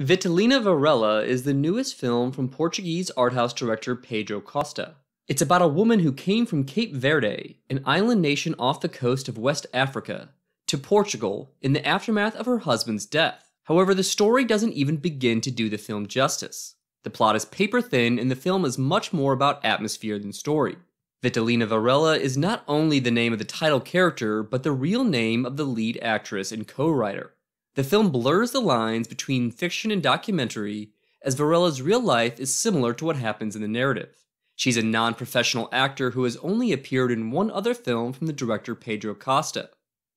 Vitalina Varela is the newest film from Portuguese art house director Pedro Costa. It's about a woman who came from Cape Verde, an island nation off the coast of West Africa, to Portugal in the aftermath of her husband's death. However, the story doesn't even begin to do the film justice. The plot is paper thin, and the film is much more about atmosphere than story. Vitalina Varela is not only the name of the title character, but the real name of the lead actress and co writer. The film blurs the lines between fiction and documentary, as Varela's real life is similar to what happens in the narrative. She's a non professional actor who has only appeared in one other film from the director Pedro Costa.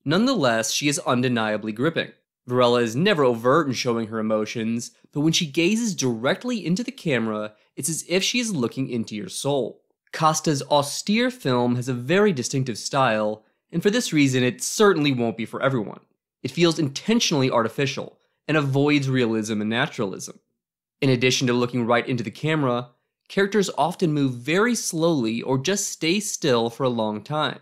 Nonetheless, she is undeniably gripping. Varela is never overt in showing her emotions, but when she gazes directly into the camera, it's as if she is looking into your soul. Costa's austere film has a very distinctive style, and for this reason, it certainly won't be for everyone. It feels intentionally artificial and avoids realism and naturalism. In addition to looking right into the camera, characters often move very slowly or just stay still for a long time.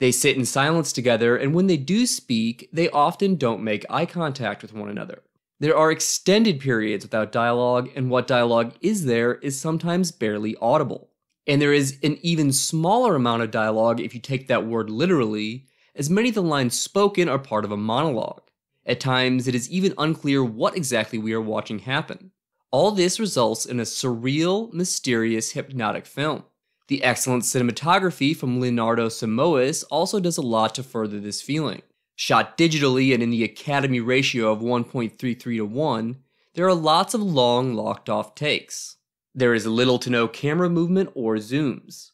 They sit in silence together, and when they do speak, they often don't make eye contact with one another. There are extended periods without dialogue, and what dialogue is there is sometimes barely audible. And there is an even smaller amount of dialogue, if you take that word literally, as many of the lines spoken are part of a monologue. At times, it is even unclear what exactly we are watching happen. All this results in a surreal, mysterious, hypnotic film. The excellent cinematography from Leonardo Simoes also does a lot to further this feeling. Shot digitally and in the Academy ratio of 1.33 to 1, there are lots of long, locked off takes. There is little to no camera movement or zooms.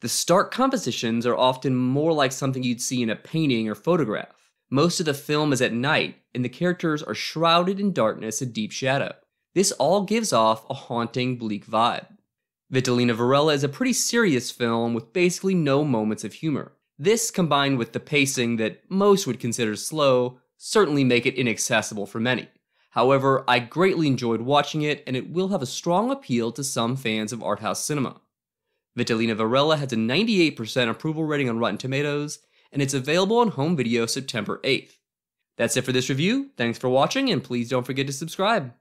The stark compositions are often more like something you'd see in a painting or photograph. Most of the film is at night, and the characters are shrouded in darkness and deep shadow. This all gives off a haunting, bleak vibe. Vitalina Varela is a pretty serious film with basically no moments of humor. This, combined with the pacing that most would consider slow, certainly make it inaccessible for many. However, I greatly enjoyed watching it, and it will have a strong appeal to some fans of arthouse cinema. Vitalina Varela has a 98% approval rating on Rotten Tomatoes, and it's available on home video September 8th. That's it for this review. Thanks for watching, and please don't forget to subscribe.